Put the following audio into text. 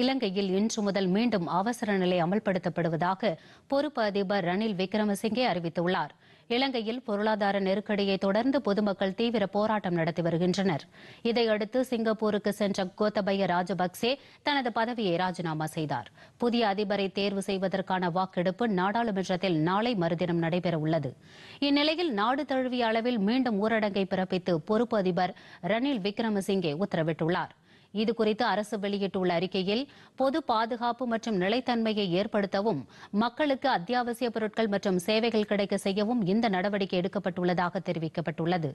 இலங்கையில் இன்று முதல் மீண்டும் அவசர நிலை அமல்படுத்தப்படுவதாக பொறுப்பு அதிபர் ரணில் விக்ரமசிங்கே அறிவித்துள்ளார் இலங்கையில் பொருளாதார நெருக்கடியை தொடர்ந்து பொதுமக்கள் தீவிர போராட்டம் நடத்தி வருகின்றனர் இதையடுத்து சிங்கப்பூருக்கு சென்ற கோத்தபய ராஜபக்சே தனது பதவியை ராஜினாமா செய்தார் புதிய அதிபரை தேர்வு செய்வதற்கான வாக்கெடுப்பு நாடாளுமன்றத்தில் நாளை மறுதினம் நடைபெறவுள்ளது இந்நிலையில் நாடு தழுவிய அளவில் மீண்டும் ஊரடங்கை பிறப்பித்து பொறுப்பு அதிபர் ரணில் விக்ரமசிங்கே உத்தரவிட்டுள்ளாா் இது குறித்து அரசு வெளியிட்டுள்ள அறிக்கையில் பொது பாதுகாப்பு மற்றும் நிலைத்தன்மையை ஏற்படுத்தவும் மக்களுக்கு அத்தியாவசிய பொருட்கள் மற்றும் சேவைகள் கிடைக்க செய்யவும் இந்த நடவடிக்கை எடுக்கப்பட்டுள்ளதாக தெரிவிக்கப்பட்டுள்ளது